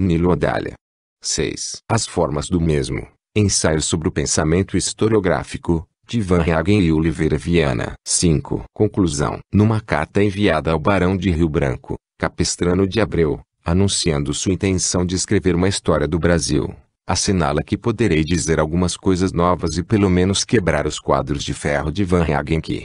Nilo Dália. 6. As formas do mesmo. Ensaio sobre o pensamento historiográfico, de Van Hagen e Oliveira Viana. 5. Conclusão. Numa carta enviada ao Barão de Rio Branco, Capistrano de Abreu, anunciando sua intenção de escrever uma história do Brasil, assinala que poderei dizer algumas coisas novas e pelo menos quebrar os quadros de ferro de Van Hagen que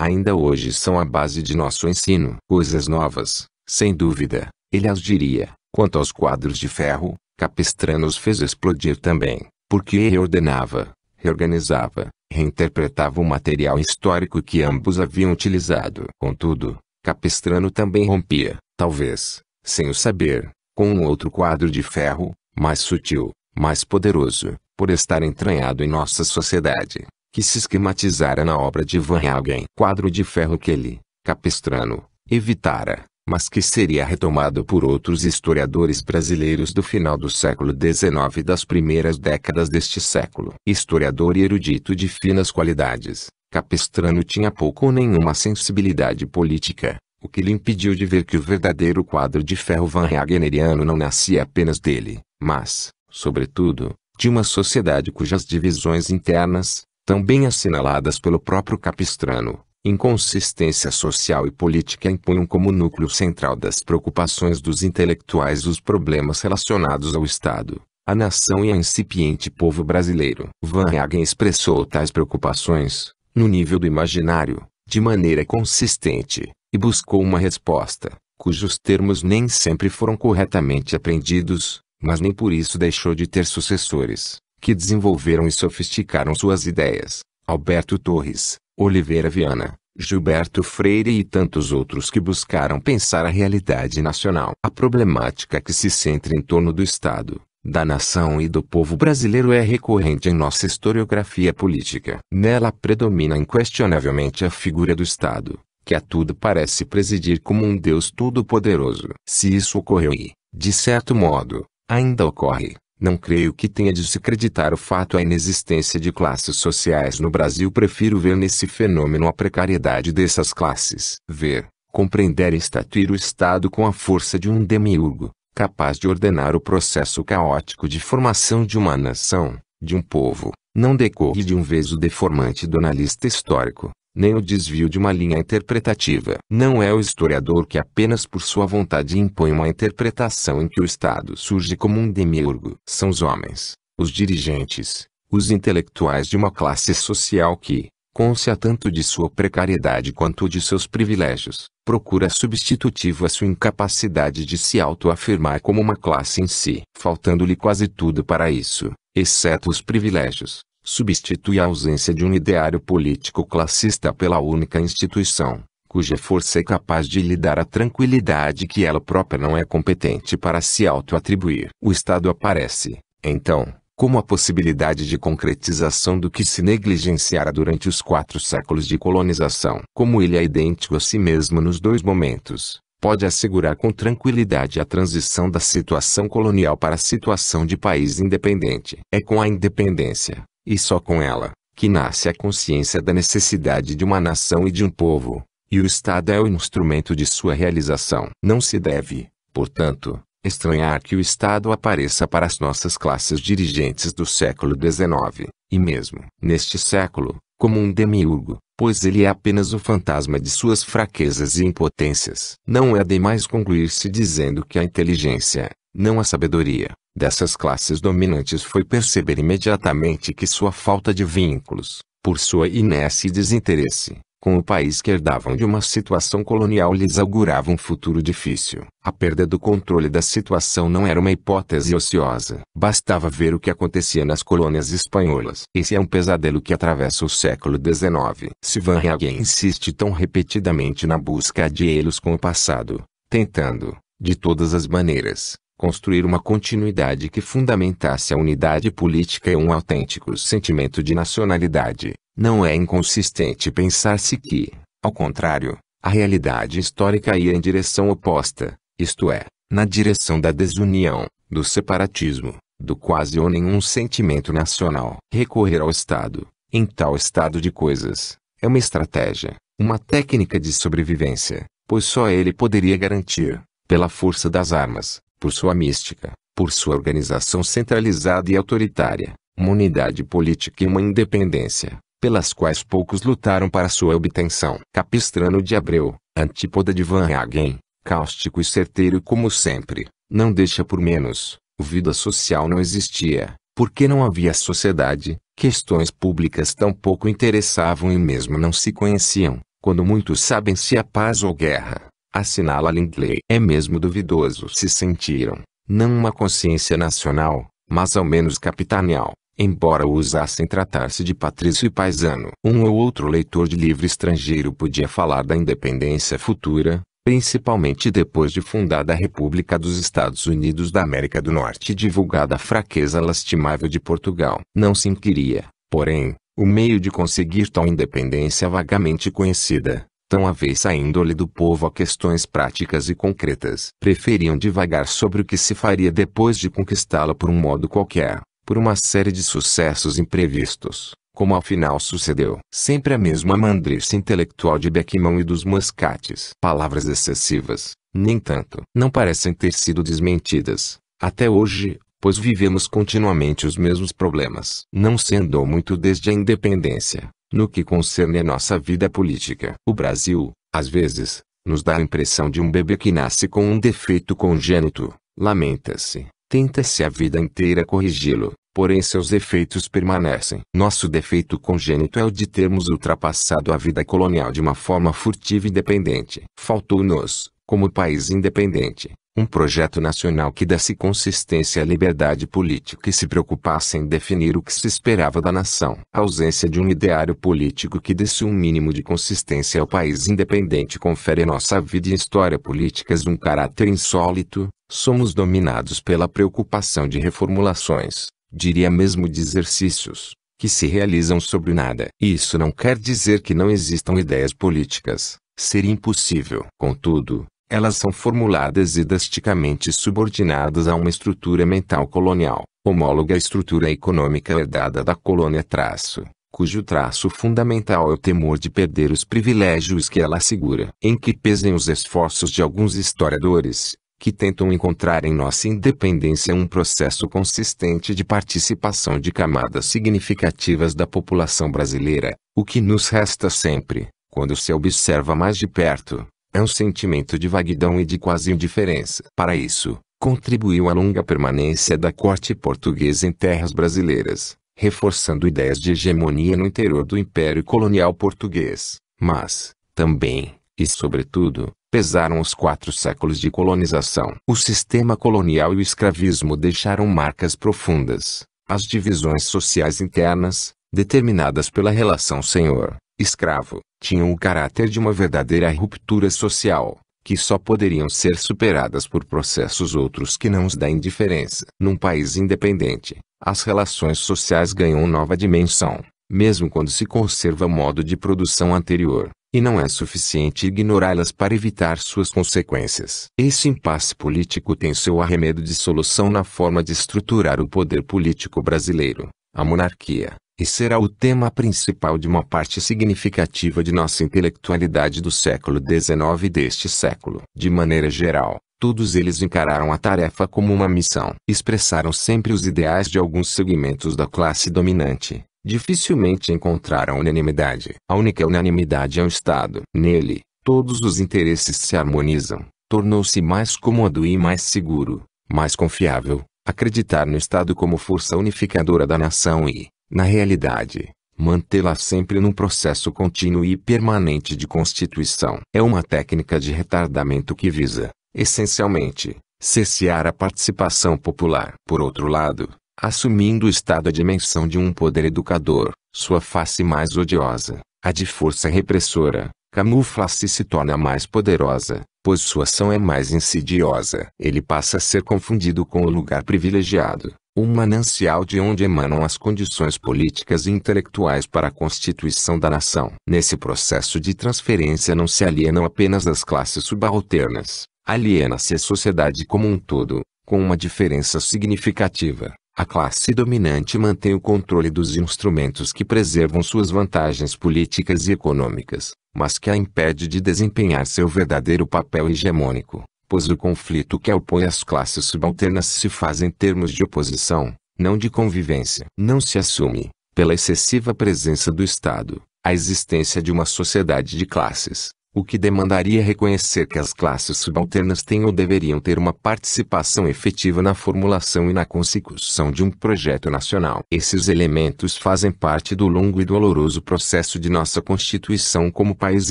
ainda hoje são a base de nosso ensino. Coisas novas, sem dúvida, ele as diria, Quanto aos quadros de ferro, Capistrano os fez explodir também, porque reordenava, reorganizava, reinterpretava o material histórico que ambos haviam utilizado. Contudo, Capistrano também rompia, talvez, sem o saber, com um outro quadro de ferro, mais sutil, mais poderoso, por estar entranhado em nossa sociedade, que se esquematizara na obra de Van Hagen. Quadro de ferro que ele, Capistrano, evitara, mas que seria retomado por outros historiadores brasileiros do final do século XIX e das primeiras décadas deste século. Historiador e erudito de finas qualidades, Capistrano tinha pouco ou nenhuma sensibilidade política, o que lhe impediu de ver que o verdadeiro quadro de ferro van Wagneriano não nascia apenas dele, mas, sobretudo, de uma sociedade cujas divisões internas, tão bem assinaladas pelo próprio Capistrano, Inconsistência social e política impunham como núcleo central das preocupações dos intelectuais os problemas relacionados ao Estado, à nação e ao incipiente povo brasileiro. Van Hagen expressou tais preocupações, no nível do imaginário, de maneira consistente, e buscou uma resposta, cujos termos nem sempre foram corretamente aprendidos, mas nem por isso deixou de ter sucessores, que desenvolveram e sofisticaram suas ideias. Alberto Torres, Oliveira Viana, Gilberto Freire e tantos outros que buscaram pensar a realidade nacional. A problemática que se centra em torno do Estado, da nação e do povo brasileiro é recorrente em nossa historiografia política. Nela predomina inquestionavelmente a figura do Estado, que a tudo parece presidir como um Deus todo-poderoso. Se isso ocorreu e, de certo modo, ainda ocorre, não creio que tenha de se acreditar o fato à inexistência de classes sociais no Brasil. Prefiro ver nesse fenômeno a precariedade dessas classes. Ver, compreender e estatuir o Estado com a força de um demiurgo, capaz de ordenar o processo caótico de formação de uma nação, de um povo, não decorre de um o deformante do analista histórico, nem o desvio de uma linha interpretativa. Não é o historiador que apenas por sua vontade impõe uma interpretação em que o Estado surge como um demiurgo. São os homens, os dirigentes, os intelectuais de uma classe social que, conscia tanto de sua precariedade quanto de seus privilégios, procura substitutivo a sua incapacidade de se autoafirmar como uma classe em si, faltando-lhe quase tudo para isso, exceto os privilégios substitui a ausência de um ideário político classista pela única instituição, cuja força é capaz de lhe dar a tranquilidade que ela própria não é competente para se auto-atribuir. O Estado aparece, então, como a possibilidade de concretização do que se negligenciara durante os quatro séculos de colonização. Como ele é idêntico a si mesmo nos dois momentos, pode assegurar com tranquilidade a transição da situação colonial para a situação de país independente. É com a independência, e só com ela, que nasce a consciência da necessidade de uma nação e de um povo, e o Estado é o instrumento de sua realização. Não se deve, portanto, estranhar que o Estado apareça para as nossas classes dirigentes do século XIX, e mesmo neste século, como um demiurgo, pois ele é apenas o fantasma de suas fraquezas e impotências. Não é demais concluir-se dizendo que a inteligência, não a sabedoria, dessas classes dominantes foi perceber imediatamente que sua falta de vínculos, por sua inércia e desinteresse, com o país que herdavam de uma situação colonial lhes augurava um futuro difícil. A perda do controle da situação não era uma hipótese ociosa. Bastava ver o que acontecia nas colônias espanholas. Esse é um pesadelo que atravessa o século XIX. Se Van Hagen insiste tão repetidamente na busca de elos com o passado, tentando, de todas as maneiras, construir uma continuidade que fundamentasse a unidade política e um autêntico sentimento de nacionalidade, não é inconsistente pensar-se que, ao contrário, a realidade histórica ia em direção oposta, isto é, na direção da desunião, do separatismo, do quase ou nenhum sentimento nacional. Recorrer ao Estado, em tal estado de coisas, é uma estratégia, uma técnica de sobrevivência, pois só ele poderia garantir, pela força das armas, por sua mística, por sua organização centralizada e autoritária, uma unidade política e uma independência, pelas quais poucos lutaram para sua obtenção. Capistrano de Abreu, antípoda de Van Hagen, cáustico e certeiro como sempre, não deixa por menos, vida social não existia, porque não havia sociedade, questões públicas tão pouco interessavam e mesmo não se conheciam, quando muitos sabem se há paz ou guerra assinala Lindley. É mesmo duvidoso se sentiram, não uma consciência nacional, mas ao menos capitanial, embora usassem tratar-se de patrício e paisano. Um ou outro leitor de livro estrangeiro podia falar da independência futura, principalmente depois de fundada a República dos Estados Unidos da América do Norte e divulgada a fraqueza lastimável de Portugal. Não se inquiria, porém, o meio de conseguir tal independência vagamente conhecida, tão avessa à índole do povo a questões práticas e concretas. Preferiam divagar sobre o que se faria depois de conquistá-la por um modo qualquer, por uma série de sucessos imprevistos, como afinal sucedeu. Sempre a mesma mandrice intelectual de Beckman e dos Muscates. Palavras excessivas, nem tanto, não parecem ter sido desmentidas, até hoje, pois vivemos continuamente os mesmos problemas. Não se andou muito desde a independência, no que concerne a nossa vida política, o Brasil, às vezes, nos dá a impressão de um bebê que nasce com um defeito congênito. Lamenta-se, tenta-se a vida inteira corrigi-lo, porém seus efeitos permanecem. Nosso defeito congênito é o de termos ultrapassado a vida colonial de uma forma furtiva e independente. Faltou-nos, como país independente, um projeto nacional que desse consistência à liberdade política e se preocupasse em definir o que se esperava da nação. A ausência de um ideário político que desse um mínimo de consistência ao país independente confere à nossa vida e história políticas um caráter insólito. Somos dominados pela preocupação de reformulações, diria mesmo de exercícios, que se realizam sobre nada. Isso não quer dizer que não existam ideias políticas. Seria impossível. Contudo, elas são formuladas e drasticamente subordinadas a uma estrutura mental colonial, homóloga à estrutura econômica herdada da colônia traço, cujo traço fundamental é o temor de perder os privilégios que ela assegura. Em que pesem os esforços de alguns historiadores, que tentam encontrar em nossa independência um processo consistente de participação de camadas significativas da população brasileira, o que nos resta sempre, quando se observa mais de perto, é um sentimento de vaguidão e de quase indiferença. Para isso, contribuiu a longa permanência da corte portuguesa em terras brasileiras, reforçando ideias de hegemonia no interior do Império Colonial Português. Mas, também, e sobretudo, pesaram os quatro séculos de colonização. O sistema colonial e o escravismo deixaram marcas profundas. As divisões sociais internas, determinadas pela relação senhor, escravo, tinham o caráter de uma verdadeira ruptura social, que só poderiam ser superadas por processos outros que não os da indiferença. Num país independente, as relações sociais ganham nova dimensão, mesmo quando se conserva o modo de produção anterior, e não é suficiente ignorá-las para evitar suas consequências. Esse impasse político tem seu arremedo de solução na forma de estruturar o poder político brasileiro, a monarquia e será o tema principal de uma parte significativa de nossa intelectualidade do século XIX e deste século. De maneira geral, todos eles encararam a tarefa como uma missão. Expressaram sempre os ideais de alguns segmentos da classe dominante. Dificilmente encontraram unanimidade. A única unanimidade é o Estado. Nele, todos os interesses se harmonizam. Tornou-se mais cômodo e mais seguro, mais confiável, acreditar no Estado como força unificadora da nação e, na realidade, mantê-la sempre num processo contínuo e permanente de constituição. É uma técnica de retardamento que visa, essencialmente, cessear a participação popular. Por outro lado, assumindo o estado a dimensão de um poder educador, sua face mais odiosa, a de força repressora, camufla-se e se torna mais poderosa, pois sua ação é mais insidiosa. Ele passa a ser confundido com o lugar privilegiado, um manancial de onde emanam as condições políticas e intelectuais para a constituição da nação. Nesse processo de transferência não se alienam apenas as classes subalternas, aliena-se a sociedade como um todo, com uma diferença significativa. A classe dominante mantém o controle dos instrumentos que preservam suas vantagens políticas e econômicas, mas que a impede de desempenhar seu verdadeiro papel hegemônico pois o conflito que opõe as classes subalternas se faz em termos de oposição, não de convivência. Não se assume, pela excessiva presença do Estado, a existência de uma sociedade de classes, o que demandaria reconhecer que as classes subalternas têm ou deveriam ter uma participação efetiva na formulação e na consecução de um projeto nacional. Esses elementos fazem parte do longo e doloroso processo de nossa constituição como país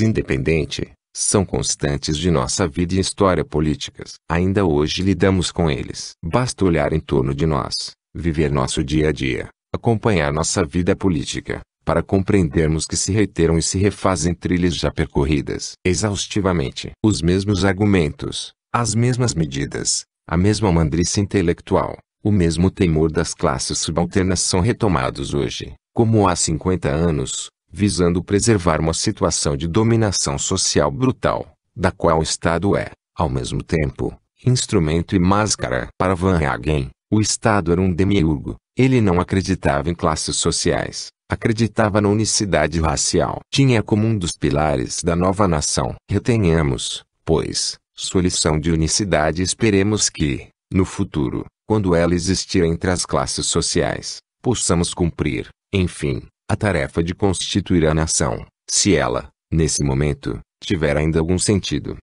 independente, são constantes de nossa vida e história políticas. Ainda hoje lidamos com eles. Basta olhar em torno de nós, viver nosso dia a dia, acompanhar nossa vida política, para compreendermos que se reiteram e se refazem trilhas já percorridas exaustivamente. Os mesmos argumentos, as mesmas medidas, a mesma mandrice intelectual, o mesmo temor das classes subalternas são retomados hoje, como há 50 anos, visando preservar uma situação de dominação social brutal, da qual o Estado é, ao mesmo tempo, instrumento e máscara. Para Van Hagen, o Estado era um demiurgo. Ele não acreditava em classes sociais, acreditava na unicidade racial. Tinha como um dos pilares da nova nação. Retenhamos, pois, sua lição de unicidade e esperemos que, no futuro, quando ela existir entre as classes sociais, possamos cumprir, enfim, a tarefa de constituir a nação, se ela, nesse momento, tiver ainda algum sentido,